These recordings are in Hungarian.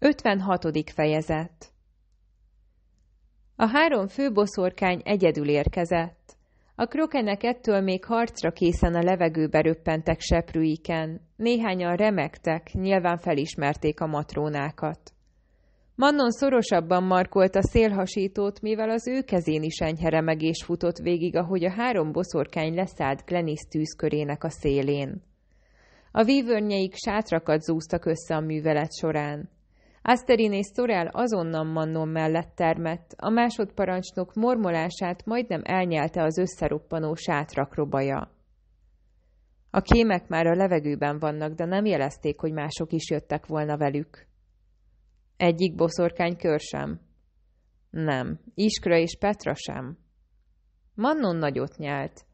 56. fejezet A három főboszorkány egyedül érkezett. A krokenek ettől még harcra készen a levegőbe röppentek seprűiken, néhányan remektek, nyilván felismerték a matrónákat. Mannon szorosabban markolt a szélhasítót, mivel az ő kezén is enyheremegés futott végig, ahogy a három boszorkány leszállt Glenis tűzkörének a szélén. A vívörnyeik sátrakat zúztak össze a művelet során. Aszterinész Torel azonnal Mannon mellett termett, a másodparancsnok mormolását majdnem elnyelte az összeroppanó sátrak robaja. A kémek már a levegőben vannak, de nem jelezték, hogy mások is jöttek volna velük. Egyik boszorkány kör sem. Nem, Iskra és Petra sem. Mannon nagyot nyelt.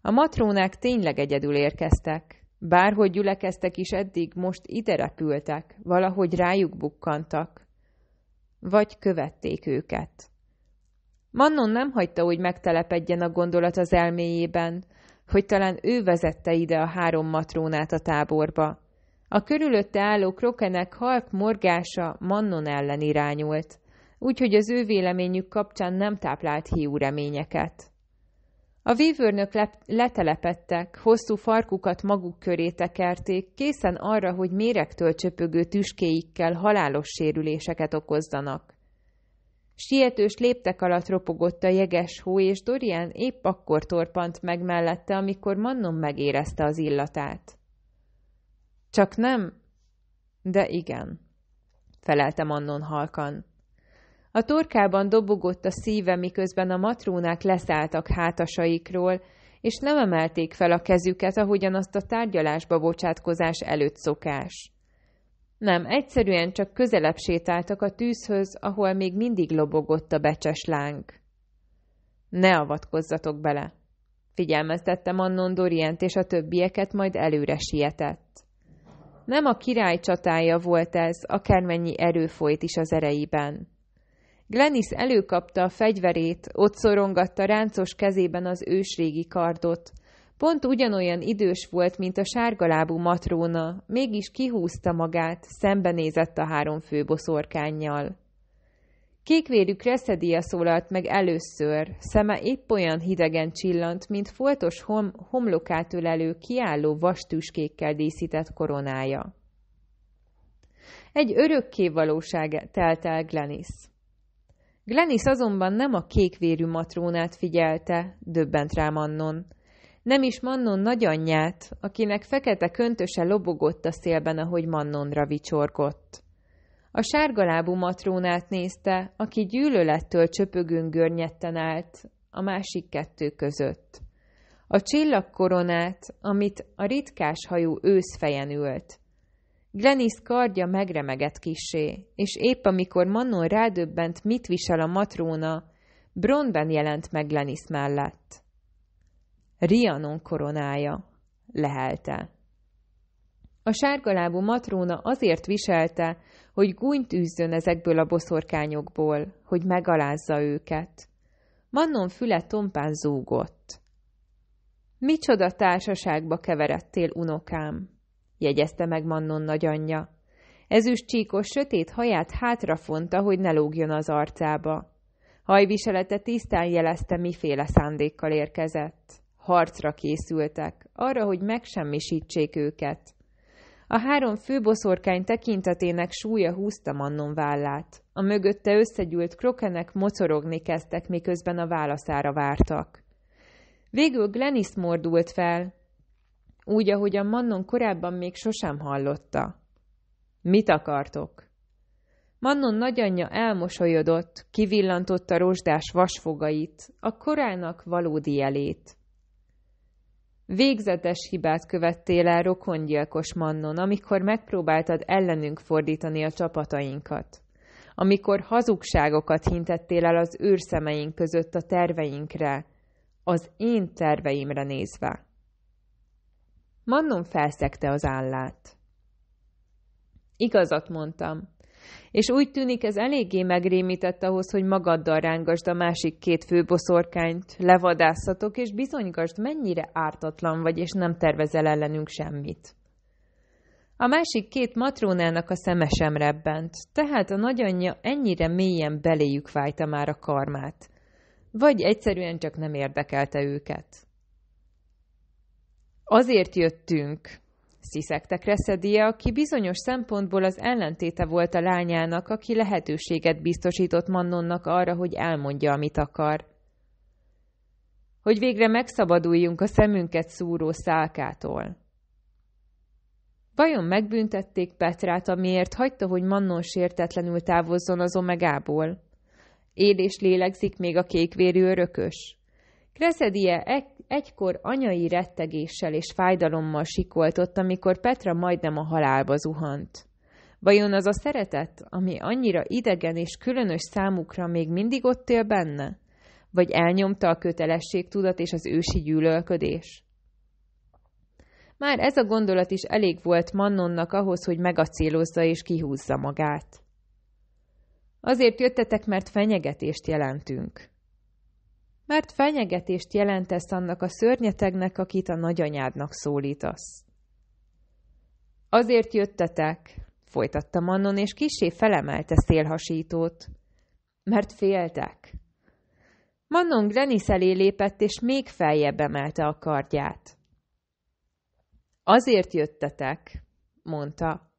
A matrónák tényleg egyedül érkeztek. Bárhogy gyülekeztek is eddig, most ide repültek, valahogy rájuk bukkantak. Vagy követték őket. Mannon nem hagyta, hogy megtelepedjen a gondolat az elméjében, hogy talán ő vezette ide a három matrónát a táborba. A körülötte álló krokenek halk morgása Mannon ellen irányult, úgyhogy az ő véleményük kapcsán nem táplált hiú reményeket. A vívőrnök letelepettek, hosszú farkukat maguk köré tekerték, készen arra, hogy méregtől csöpögő tüskéikkel halálos sérüléseket okozzanak. Sietős léptek alatt ropogott a jeges hó, és Dorian épp akkor torpant meg mellette, amikor Mannon megérezte az illatát. Csak nem? De igen, felelte Mannon halkan. A torkában dobogott a szíve, miközben a matrónák leszálltak hátasaikról, és nem emelték fel a kezüket, ahogyan azt a tárgyalásba bocsátkozás előtt szokás. Nem, egyszerűen csak közelebb sétáltak a tűzhöz, ahol még mindig lobogott a becses láng. Ne avatkozzatok bele! Figyelmeztette Mannon Dorient és a többieket, majd előre sietett. Nem a király csatája volt ez, akármennyi erő folyt is az ereiben. Glenis előkapta a fegyverét, ott szorongatta ráncos kezében az ősrégi kardot. Pont ugyanolyan idős volt, mint a sárgalábú matróna, mégis kihúzta magát, szembenézett a három fő főboszorkánnyal. Kékvérű Kresszedia szólalt meg először, szeme épp olyan hidegen csillant, mint foltos hom homlokát ölelő, kiálló vastűskékkel díszített koronája. Egy örökké valóság telt el Glenis. Glenis azonban nem a kékvérű matrónát figyelte, döbbent rá Mannon. Nem is Mannon nagyanyját, akinek fekete köntöse lobogott a szélben, ahogy Mannonra vicsorgott. A sárgalábú matrónát nézte, aki gyűlölettől csöpögőn görnyetten állt a másik kettő között. A csillagkoronát, amit a ritkás hajú őszfejen ült. Glenis kardja megremegett kisé, és épp amikor Mannon rádöbbent, mit visel a matróna, Bronben jelent meg Glenis mellett. Rianon koronája, lehelte. A sárgalábú matróna azért viselte, hogy gúnyt űzzön ezekből a boszorkányokból, hogy megalázza őket. Mannon füle tompán zúgott. Micsoda társaságba keveredtél, unokám! jegyezte meg Mannon nagyanyja. Ezüst csíkos sötét haját hátrafonta, hogy ne lógjon az arcába. Hajviselete tisztán jelezte, miféle szándékkal érkezett. Harcra készültek, arra, hogy megsemmisítsék őket. A három főboszorkány tekintetének súlya húzta Mannon vállát. A mögötte összegyűlt krokenek mocorogni kezdtek, miközben a válaszára vártak. Végül Glenis mordult fel, úgy, ahogy a Mannon korábban még sosem hallotta. Mit akartok? Mannon nagyanyja elmosolyodott, kivillantotta rozsdás vasfogait, a korának valódi jelét. Végzetes hibát követtél el rokongyilkos Mannon, amikor megpróbáltad ellenünk fordítani a csapatainkat. Amikor hazugságokat hintettél el az őrszemeink között a terveinkre, az én terveimre nézve. Mannon felszegte az állát. Igazat mondtam. És úgy tűnik ez eléggé megrémített ahhoz, hogy magaddal rángasd a másik két főboszorkányt, levadászatok, és bizonygasd, mennyire ártatlan vagy, és nem tervezel ellenünk semmit. A másik két matrónának a szeme sem rebbent, tehát a nagyanyja ennyire mélyen beléjük fájta már a karmát. Vagy egyszerűen csak nem érdekelte őket. Azért jöttünk, sziszegte Kreszedia, aki bizonyos szempontból az ellentéte volt a lányának, aki lehetőséget biztosított Mannonnak arra, hogy elmondja, amit akar. Hogy végre megszabaduljunk a szemünket szúró szálkától. Vajon megbüntették Petrát, amiért hagyta, hogy Mannon sértetlenül távozzon az omegából? Él és lélegzik még a kékvérű örökös? Kreszedie e- egykor anyai rettegéssel és fájdalommal sikoltott, amikor Petra majdnem a halálba zuhant. Vajon az a szeretet, ami annyira idegen és különös számukra még mindig ott él benne? Vagy elnyomta a kötelességtudat és az ősi gyűlölködés? Már ez a gondolat is elég volt Mannonnak ahhoz, hogy megacélozza és kihúzza magát. Azért jöttetek, mert fenyegetést jelentünk mert fenyegetést jelentesz annak a szörnyetegnek, akit a nagyanyádnak szólítasz. Azért jöttetek, folytatta Mannon, és kisé felemelte szélhasítót. Mert féltek. Mannon Glenis elé lépett, és még feljebb emelte a kardját. Azért jöttetek, mondta,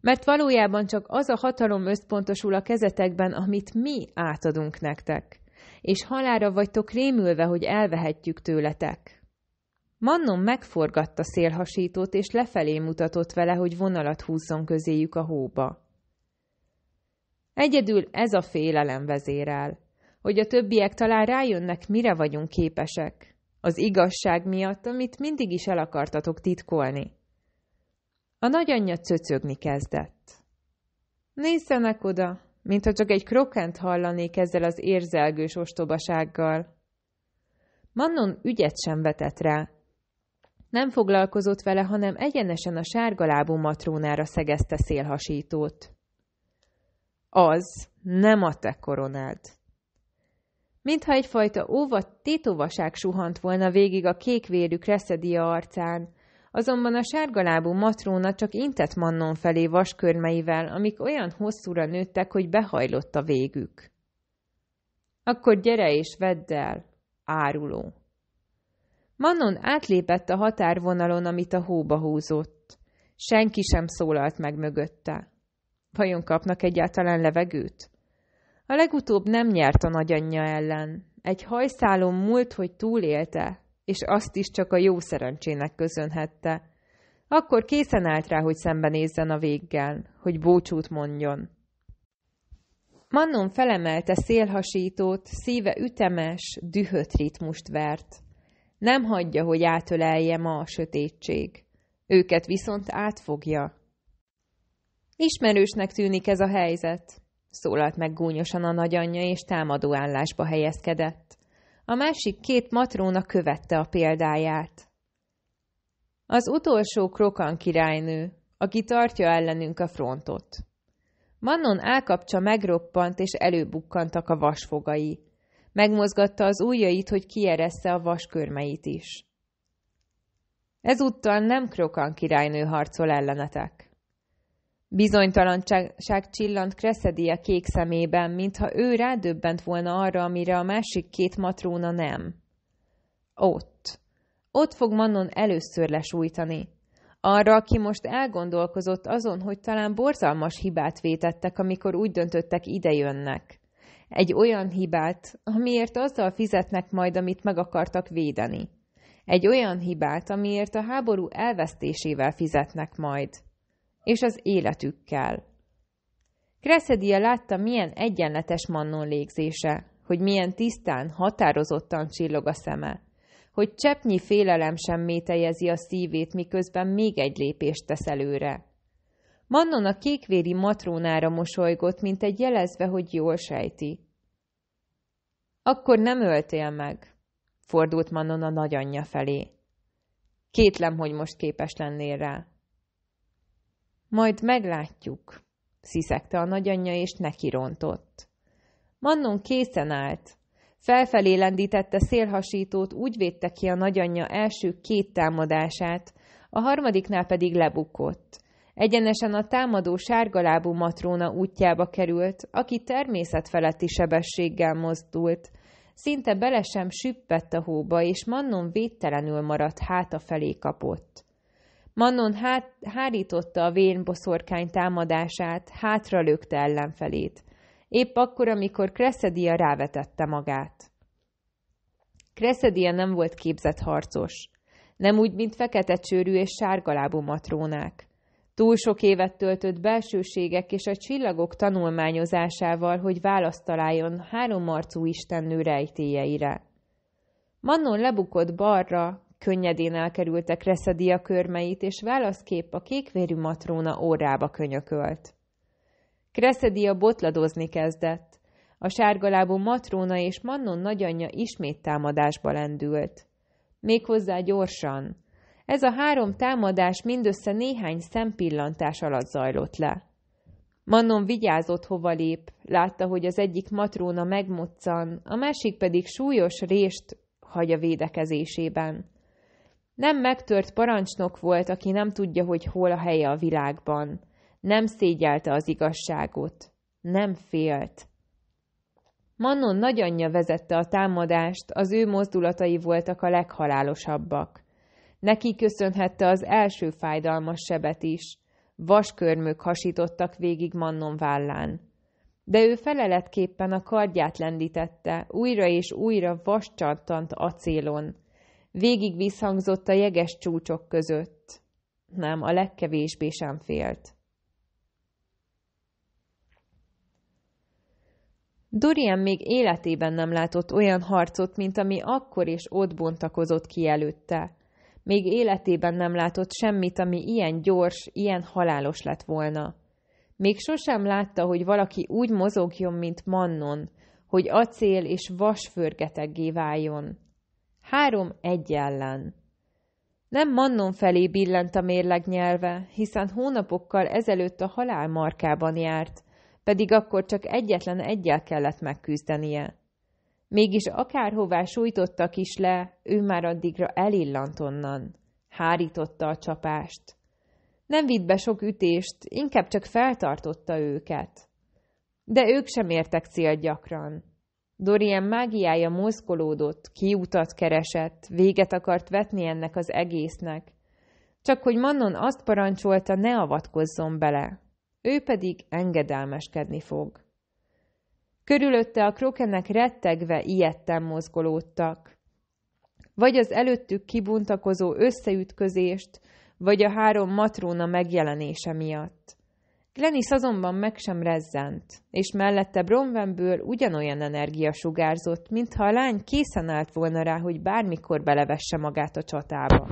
mert valójában csak az a hatalom összpontosul a kezetekben, amit mi átadunk nektek és halára vagytok rémülve, hogy elvehetjük tőletek. Mannon megforgatta szélhasítót, és lefelé mutatott vele, hogy vonalat húzzon közéjük a hóba. Egyedül ez a félelem vezérel, hogy a többiek talán rájönnek, mire vagyunk képesek, az igazság miatt, amit mindig is el akartatok titkolni. A nagyanyja cöcögni kezdett. Nézzenek oda, mintha csak egy krokent hallanék ezzel az érzelgős ostobasággal. Mannon ügyet sem vetett rá. Nem foglalkozott vele, hanem egyenesen a sárgalábú matrónára szegezte szélhasítót. Az nem a te koronád. Mintha egyfajta óva tétovaság suhant volna végig a kékvérű Kreszedia arcán, Azonban a sárgalábú matróna csak intett Mannon felé vaskörmeivel, amik olyan hosszúra nőttek, hogy behajlott a végük. Akkor gyere és vedd el, áruló. Mannon átlépett a határvonalon, amit a hóba húzott. Senki sem szólalt meg mögötte. Vajon kapnak egyáltalán levegőt? A legutóbb nem nyert a nagyanyja ellen. Egy hajszálon múlt, hogy túlélte, és azt is csak a jó szerencsének közönhette. Akkor készen állt rá, hogy szembenézzen a véggel, hogy búcsút mondjon. Mannon felemelte szélhasítót, szíve ütemes, dühött ritmust vert. Nem hagyja, hogy átölelje ma a sötétség. Őket viszont átfogja. Ismerősnek tűnik ez a helyzet, szólalt meg gúnyosan a nagyanyja, és támadó állásba helyezkedett a másik két matróna követte a példáját. Az utolsó krokan királynő, aki tartja ellenünk a frontot. Mannon álkapcsa megroppant és előbukkantak a vasfogai. Megmozgatta az ujjait, hogy kieressze a vaskörmeit is. Ezúttal nem krokan királynő harcol ellenetek. Bizonytalanság csillant a kék szemében, mintha ő rádöbbent volna arra, amire a másik két matróna nem. Ott. Ott fog Mannon először lesújtani. Arra, aki most elgondolkozott azon, hogy talán borzalmas hibát vétettek, amikor úgy döntöttek idejönnek. Egy olyan hibát, amiért azzal fizetnek majd, amit meg akartak védeni. Egy olyan hibát, amiért a háború elvesztésével fizetnek majd és az életükkel. Kreszedia látta, milyen egyenletes mannon légzése, hogy milyen tisztán, határozottan csillog a szeme, hogy cseppnyi félelem sem métejezi a szívét, miközben még egy lépést tesz előre. Mannon a kékvéri matrónára mosolygott, mint egy jelezve, hogy jól sejti. Akkor nem öltél meg, fordult Mannon a nagyanyja felé. Kétlem, hogy most képes lennél rá. Majd meglátjuk, sziszegte a nagyanyja, és neki rontott. Mannon készen állt. Felfelé lendítette szélhasítót, úgy védte ki a nagyanyja első két támadását, a harmadiknál pedig lebukott. Egyenesen a támadó sárgalábú matróna útjába került, aki természetfeletti sebességgel mozdult. Szinte bele sem süppett a hóba, és Mannon védtelenül maradt felé kapott. Mannon hát, hárította a vén boszorkány támadását, hátralökte ellenfelét. Épp akkor, amikor Cressedia rávetette magát. Cressedia nem volt képzett harcos. Nem úgy, mint fekete csőrű és sárgalábú matrónák. Túl sok évet töltött belsőségek és a csillagok tanulmányozásával, hogy választ találjon háromarcú istennő rejtélyeire. Mannon lebukott balra, könnyedén elkerültek Reszedia körmeit, és válaszkép a kékvérű matróna órába könyökölt. Kreszedia botladozni kezdett. A sárgalábú matróna és Mannon nagyanyja ismét támadásba lendült. Méghozzá gyorsan. Ez a három támadás mindössze néhány szempillantás alatt zajlott le. Mannon vigyázott, hova lép, látta, hogy az egyik matróna megmoccan, a másik pedig súlyos rést hagy a védekezésében. Nem megtört parancsnok volt, aki nem tudja, hogy hol a helye a világban. Nem szégyelte az igazságot. Nem félt. Mannon nagyanyja vezette a támadást, az ő mozdulatai voltak a leghalálosabbak. Neki köszönhette az első fájdalmas sebet is. Vaskörmök hasítottak végig Mannon vállán. De ő feleletképpen a kardját lendítette, újra és újra vascsantant acélon, Végig visszhangzott a jeges csúcsok között. Nem, a legkevésbé sem félt. Dorian még életében nem látott olyan harcot, mint ami akkor és ott bontakozott ki előtte. Még életében nem látott semmit, ami ilyen gyors, ilyen halálos lett volna. Még sosem látta, hogy valaki úgy mozogjon, mint Mannon, hogy acél és vas váljon. Három egy ellen. Nem Mannon felé billent a mérleg nyelve, hiszen hónapokkal ezelőtt a halál markában járt, pedig akkor csak egyetlen egyel kellett megküzdenie. Mégis akárhová sújtottak is le, ő már addigra elillant onnan. Hárította a csapást. Nem vitt be sok ütést, inkább csak feltartotta őket. De ők sem értek cél gyakran. Dorian mágiája mozgolódott, kiutat keresett, véget akart vetni ennek az egésznek. Csak hogy Mannon azt parancsolta, ne avatkozzon bele. Ő pedig engedelmeskedni fog. Körülötte a krokenek rettegve ilyetten mozgolódtak. Vagy az előttük kibuntakozó összeütközést, vagy a három matróna megjelenése miatt. Glenis azonban meg sem rezzent, és mellette Bromvenből ugyanolyan energia sugárzott, mintha a lány készen állt volna rá, hogy bármikor belevesse magát a csatába.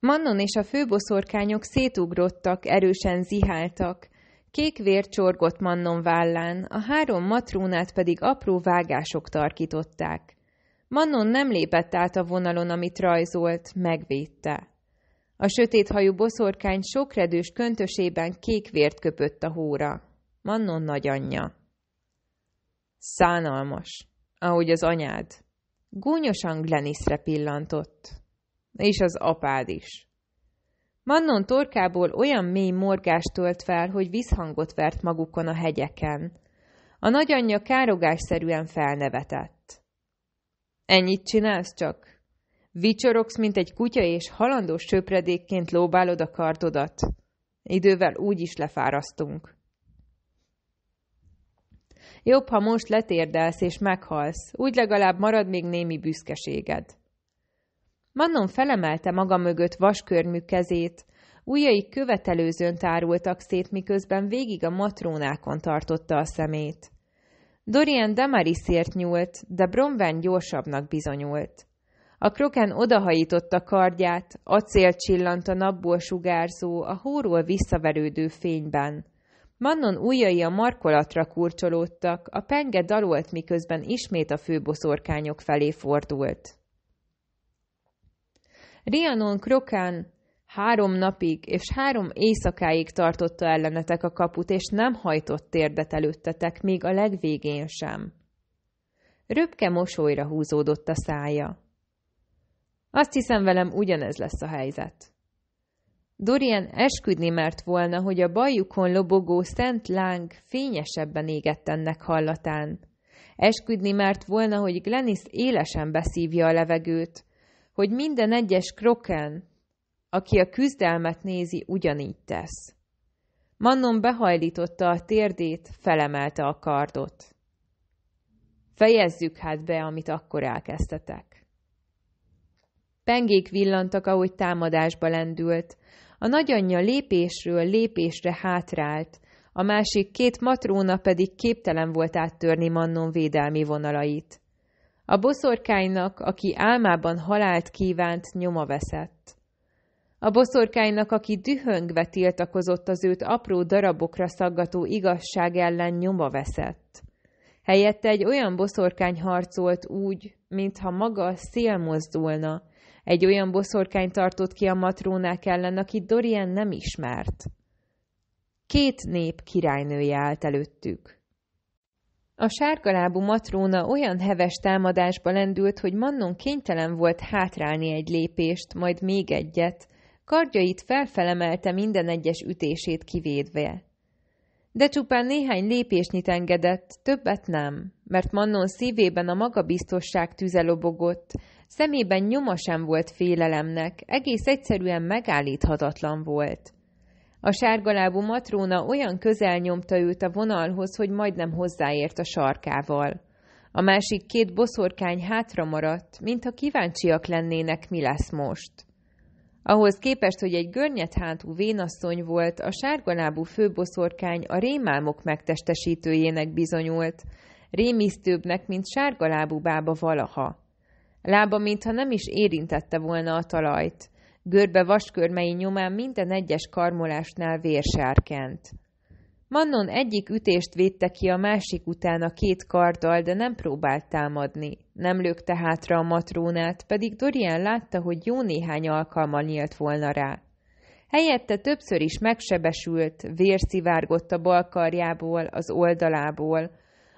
Mannon és a főboszorkányok szétugrottak, erősen ziháltak. Kék vér csorgott Mannon vállán, a három matrónát pedig apró vágások tarkították. Mannon nem lépett át a vonalon, amit rajzolt, megvédte. A sötét hajú boszorkány sokredős köntösében kék vért köpött a hóra. Mannon nagyanyja. Szánalmas, ahogy az anyád. Gúnyosan Gleniszre pillantott. És az apád is. Mannon torkából olyan mély morgást tölt fel, hogy visszhangot vert magukon a hegyeken. A nagyanyja károgásszerűen felnevetett. Ennyit csinálsz csak? Vicsorogsz, mint egy kutya, és halandós söpredékként lóbálod a kardodat. Idővel úgy is lefárasztunk. Jobb, ha most letérdelsz és meghalsz, úgy legalább marad még némi büszkeséged. Mannon felemelte maga mögött vaskörmű kezét, ujjai követelőzőn tárultak szét, miközben végig a matrónákon tartotta a szemét. Dorian Damarisért nyúlt, de Bromben gyorsabbnak bizonyult. A kroken odahajította kardját, acél csillant a napból sugárzó, a hóról visszaverődő fényben. Mannon ujjai a markolatra kurcsolódtak, a penge dalolt, miközben ismét a főboszorkányok felé fordult. Rianon Krokán három napig és három éjszakáig tartotta ellenetek a kaput, és nem hajtott térdet előttetek, még a legvégén sem. Röpke mosolyra húzódott a szája. Azt hiszem velem ugyanez lesz a helyzet. Dorian esküdni mert volna, hogy a bajukon lobogó szent láng fényesebben égett ennek hallatán. Esküdni mert volna, hogy Glenis élesen beszívja a levegőt, hogy minden egyes kroken, aki a küzdelmet nézi, ugyanígy tesz. Mannon behajlította a térdét, felemelte a kardot. Fejezzük hát be, amit akkor elkezdtetek. Pengék villantak, ahogy támadásba lendült. A nagyanyja lépésről lépésre hátrált, a másik két matróna pedig képtelen volt áttörni Mannon védelmi vonalait. A boszorkánynak, aki álmában halált kívánt, nyoma veszett. A boszorkánynak, aki dühöngve tiltakozott az őt apró darabokra szaggató igazság ellen nyoma veszett. Helyette egy olyan boszorkány harcolt úgy, mintha maga a szél mozdulna, egy olyan boszorkány tartott ki a matrónák ellen, akit Dorian nem ismert. Két nép királynője állt előttük. A sárgalábú matróna olyan heves támadásba lendült, hogy Mannon kénytelen volt hátrálni egy lépést, majd még egyet, kardjait felfelemelte minden egyes ütését kivédve. De csupán néhány lépésnyit engedett, többet nem, mert Mannon szívében a magabiztosság tüzelobogott, Szemében nyoma sem volt félelemnek, egész egyszerűen megállíthatatlan volt. A sárgalábú matróna olyan közel nyomta őt a vonalhoz, hogy majdnem hozzáért a sarkával. A másik két boszorkány hátra maradt, mintha kíváncsiak lennének, mi lesz most. Ahhoz képest, hogy egy görnyedhátú vénasszony volt, a sárgalábú főboszorkány a rémálmok megtestesítőjének bizonyult, rémisztőbbnek, mint sárgalábú bába valaha. Lába, mintha nem is érintette volna a talajt. Görbe vaskörmei nyomán minden egyes karmolásnál vérsárkent. Mannon egyik ütést védte ki a másik után a két karddal, de nem próbált támadni. Nem lökte hátra a matrónát, pedig Dorian látta, hogy jó néhány alkalma nyílt volna rá. Helyette többször is megsebesült, vér szivárgott a bal karjából, az oldalából,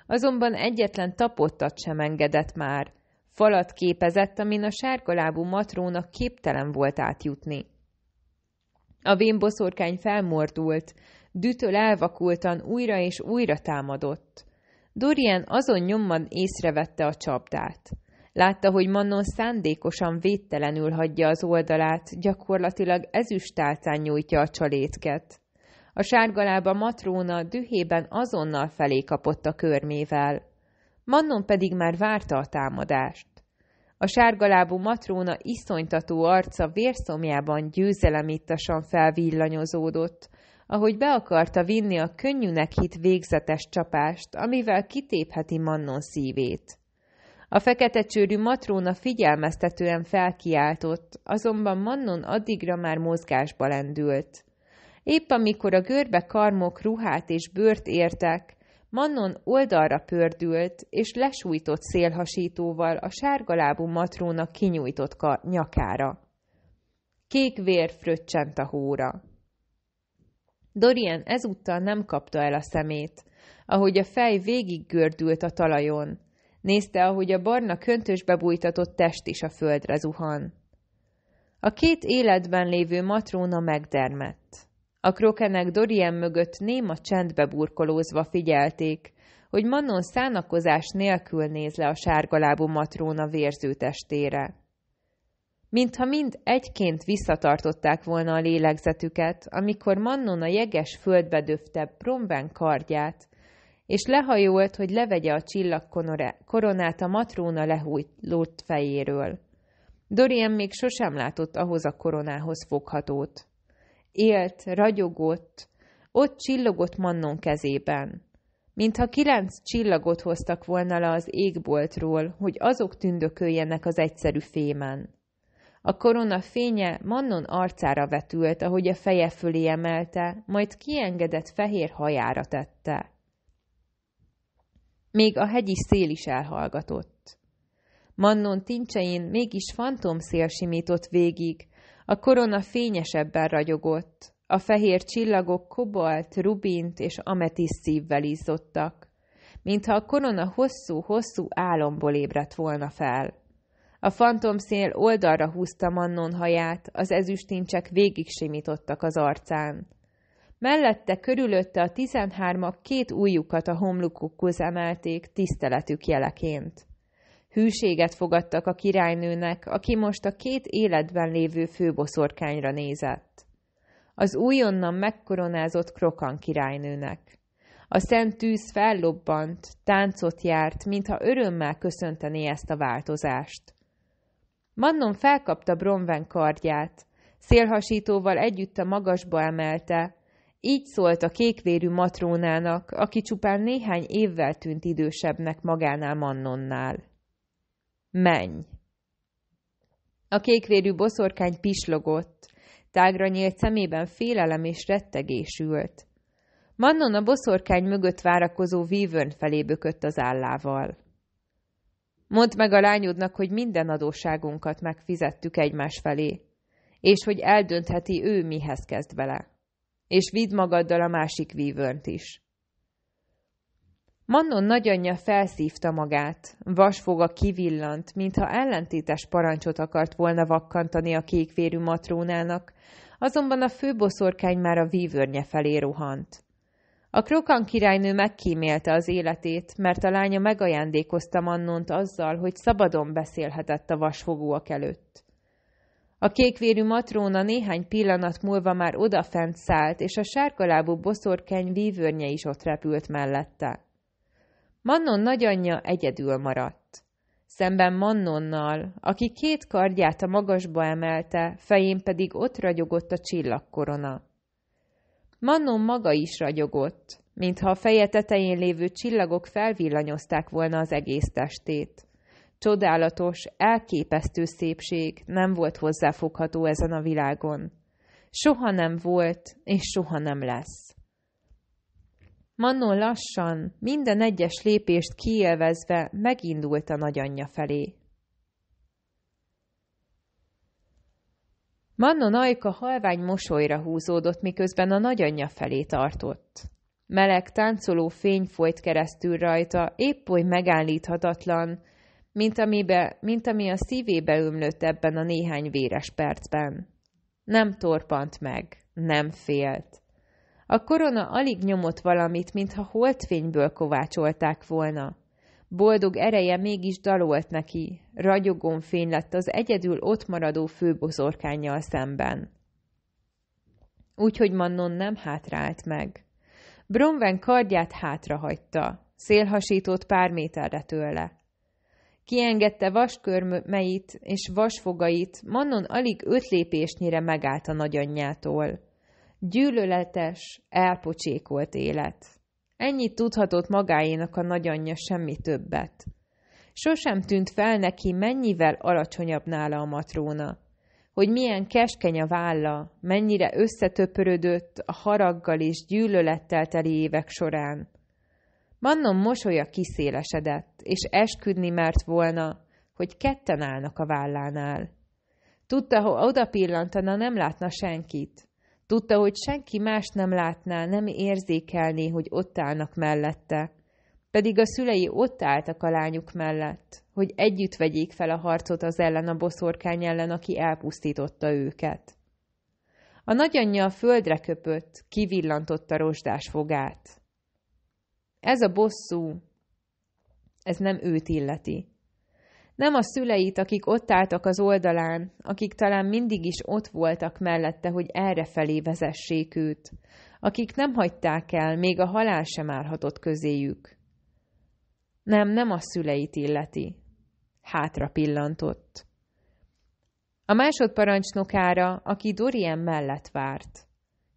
azonban egyetlen tapottat sem engedett már – Falat képezett, amin a sárgalábú matrónak képtelen volt átjutni. A boszorkány felmordult, dütöl elvakultan újra és újra támadott. Dorian azon nyomban észrevette a csapdát. Látta, hogy Mannon szándékosan védtelenül hagyja az oldalát, gyakorlatilag ezüstálcán nyújtja a csalétket. A sárgalába matróna dühében azonnal felé kapott a körmével. Mannon pedig már várta a támadást. A sárgalábú matróna iszonytató arca vérszomjában győzelemittasan felvillanyozódott, ahogy be akarta vinni a könnyűnek hit végzetes csapást, amivel kitépheti Mannon szívét. A fekete csőrű matróna figyelmeztetően felkiáltott, azonban Mannon addigra már mozgásba lendült. Épp amikor a görbe karmok ruhát és bőrt értek, Mannon oldalra pördült, és lesújtott szélhasítóval a sárgalábú matrónak kinyújtott nyakára. Kék vér fröccsent a hóra. Dorian ezúttal nem kapta el a szemét, ahogy a fej gördült a talajon. Nézte, ahogy a barna köntösbe bújtatott test is a földre zuhan. A két életben lévő matróna megdermett. A krokenek Dorien mögött néma csendbe burkolózva figyelték, hogy Mannon szánakozás nélkül néz le a sárgalábú matróna vérző testére. Mintha mind egyként visszatartották volna a lélegzetüket, amikor Mannon a jeges földbe döfte Bromben kardját, és lehajolt, hogy levegye a csillagkoronát a matróna lehújlott fejéről. Dorian még sosem látott ahhoz a koronához foghatót élt, ragyogott, ott csillogott Mannon kezében. Mintha kilenc csillagot hoztak volna le az égboltról, hogy azok tündököljenek az egyszerű fémen. A korona fénye Mannon arcára vetült, ahogy a feje fölé emelte, majd kiengedett fehér hajára tette. Még a hegyi szél is elhallgatott. Mannon tincsein mégis fantomszél simított végig, a korona fényesebben ragyogott, a fehér csillagok kobalt, rubint és ametiszt szívvel izzottak, mintha a korona hosszú-hosszú álomból ébredt volna fel. A fantomszél oldalra húzta Mannon haját, az ezüstincsek végig simítottak az arcán. Mellette körülötte a tizenhármak két ujjukat a homlukukhoz emelték tiszteletük jeleként. Hűséget fogadtak a királynőnek, aki most a két életben lévő főboszorkányra nézett. Az újonnan megkoronázott krokan királynőnek. A szent tűz fellobbant, táncot járt, mintha örömmel köszöntené ezt a változást. Mannon felkapta Bromven kardját, szélhasítóval együtt a magasba emelte, így szólt a kékvérű matrónának, aki csupán néhány évvel tűnt idősebbnek magánál Mannonnál. Menj! A kékvérű boszorkány pislogott, tágra nyílt szemében félelem és rettegés ült. Mannon a boszorkány mögött várakozó vívőn felé bökött az állával. Mondd meg a lányodnak, hogy minden adóságunkat megfizettük egymás felé, és hogy eldöntheti ő mihez kezd vele. És vidd magaddal a másik vívőnt is. Mannon nagyanyja felszívta magát, vasfoga kivillant, mintha ellentétes parancsot akart volna vakkantani a kékvérű matrónának, azonban a főboszorkány már a vívőrnye felé rohant. A krokan királynő megkímélte az életét, mert a lánya megajándékozta Mannont azzal, hogy szabadon beszélhetett a vasfogóak előtt. A kékvérű matróna néhány pillanat múlva már odafent szállt, és a sárkalábú boszorkány vívőrnye is ott repült mellette. Mannon nagyanyja egyedül maradt. Szemben Mannonnal, aki két kardját a magasba emelte, fején pedig ott ragyogott a csillagkorona. Mannon maga is ragyogott, mintha a feje tetején lévő csillagok felvillanyozták volna az egész testét. Csodálatos, elképesztő szépség nem volt hozzáfogható ezen a világon. Soha nem volt, és soha nem lesz. Manno lassan, minden egyes lépést kiélvezve megindult a nagyanyja felé. Mannon Najka halvány mosolyra húzódott, miközben a nagyanyja felé tartott. Meleg táncoló fény folyt keresztül rajta, épp oly megállíthatatlan, mint, amibe, mint ami a szívébe ömlött ebben a néhány véres percben. Nem torpant meg, nem félt. A korona alig nyomott valamit, mintha holtfényből kovácsolták volna. Boldog ereje mégis dalolt neki, ragyogón fény lett az egyedül ott maradó főbozorkányjal szemben. Úgyhogy Mannon nem hátrált meg. Bromven kardját hátrahagyta, szélhasított pár méterre tőle. Kiengedte vaskörmeit és vasfogait, Mannon alig öt lépésnyire megállt a nagyanyjától gyűlöletes, elpocsékolt élet. Ennyit tudhatott magáénak a nagyanyja, semmi többet. Sosem tűnt fel neki, mennyivel alacsonyabb nála a matróna. Hogy milyen keskeny a válla, mennyire összetöpörödött a haraggal és gyűlölettel teli évek során. Mannon mosolya kiszélesedett, és esküdni mert volna, hogy ketten állnak a vállánál. Tudta, ha oda pillantana, nem látna senkit. Tudta, hogy senki más nem látná, nem érzékelné, hogy ott állnak mellette. Pedig a szülei ott álltak a lányuk mellett, hogy együtt vegyék fel a harcot az ellen a boszorkány ellen, aki elpusztította őket. A nagyanyja a földre köpött, kivillantotta rozsdás fogát. Ez a bosszú, ez nem őt illeti. Nem a szüleit, akik ott álltak az oldalán, akik talán mindig is ott voltak mellette, hogy errefelé vezessék őt, akik nem hagyták el, még a halál sem állhatott közéjük. Nem, nem a szüleit illeti. Hátra pillantott. A másodparancsnokára, aki Dorien mellett várt.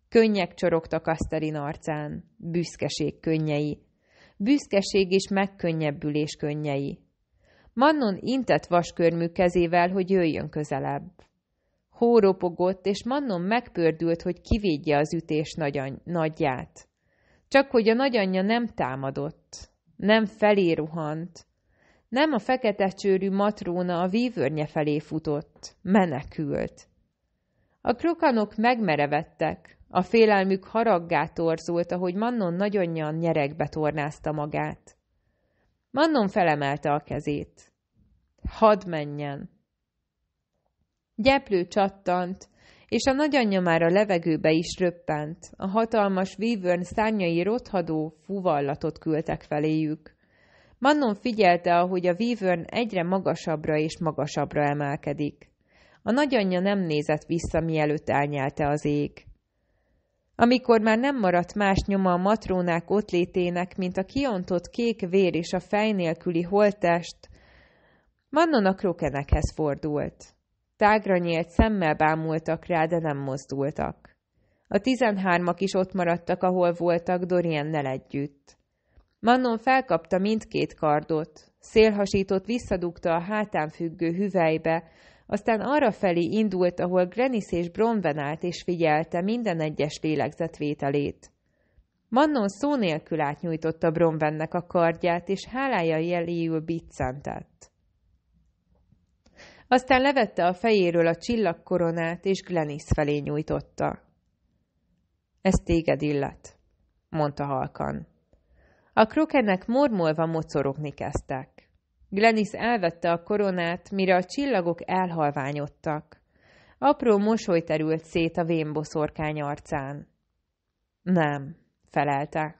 Könnyek csorogtak Aszterin arcán, büszkeség könnyei, büszkeség és megkönnyebbülés könnyei. Mannon intett vaskörmű kezével, hogy jöjjön közelebb. ropogott, és Mannon megpördült, hogy kivédje az ütés nagyany- nagyját. Csak hogy a nagyanyja nem támadott, nem felé ruhant. Nem a fekete csőrű matróna a vívörnye felé futott, menekült. A krokanok megmerevettek, a félelmük haraggá torzult, ahogy Mannon a nyerekbe tornázta magát. Mannon felemelte a kezét. Hadd menjen! Gyeplő csattant, és a nagyanyja már a levegőbe is röppent. A hatalmas vívőn szárnyai rothadó fuvallatot küldtek feléjük. Mannon figyelte, ahogy a vívőn egyre magasabbra és magasabbra emelkedik. A nagyanyja nem nézett vissza, mielőtt elnyelte az ég. Amikor már nem maradt más nyoma a matrónák ottlétének, mint a kiontott kék vér és a fej nélküli holtást, Mannon a krokenekhez fordult. Tágra nyílt szemmel bámultak rá, de nem mozdultak. A tizenhármak is ott maradtak, ahol voltak Doriennel együtt. Mannon felkapta mindkét kardot, szélhasított visszadugta a hátán függő hüvelybe, aztán arra felé indult, ahol Grenis és Bronwen állt és figyelte minden egyes lélegzetvételét. Mannon szó nélkül átnyújtotta Bronwennek a kardját, és hálája jeléül biccentett. Aztán levette a fejéről a csillagkoronát, és Glenis felé nyújtotta. Ez téged illet, mondta halkan. A krokenek mormolva mocorogni kezdtek. Glenis elvette a koronát, mire a csillagok elhalványodtak. Apró mosoly terült szét a vénboszorkány arcán. Nem, felelte,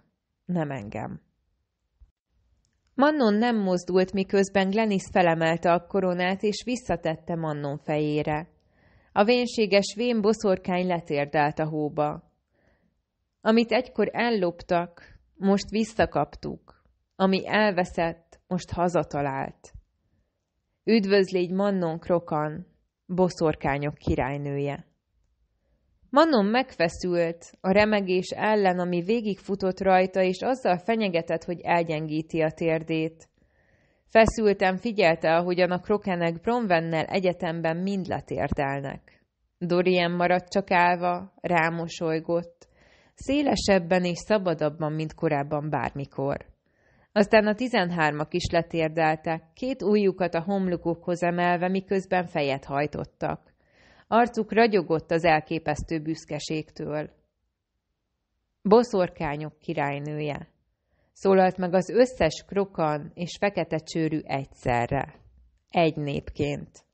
nem engem. Mannon nem mozdult, miközben Glenis felemelte a koronát, és visszatette Mannon fejére. A vénséges vén boszorkány letérdelt a hóba. Amit egykor elloptak, most visszakaptuk. Ami elveszett, most hazatalált. Üdvözlégy Mannon Krokan, boszorkányok királynője. Mannon megfeszült, a remegés ellen, ami végigfutott rajta, és azzal fenyegetett, hogy elgyengíti a térdét. Feszültem figyelte, ahogyan a krokenek Bromvennel egyetemben mind letérdelnek. Dorian maradt csak állva, rámosolygott, szélesebben és szabadabban, mint korábban bármikor. Aztán a tizenhármak is letérdeltek, két ujjukat a homlokukhoz emelve, miközben fejet hajtottak. Arcuk ragyogott az elképesztő büszkeségtől. Boszorkányok királynője. Szólalt meg az összes krokan és fekete csőrű egyszerre. Egy népként.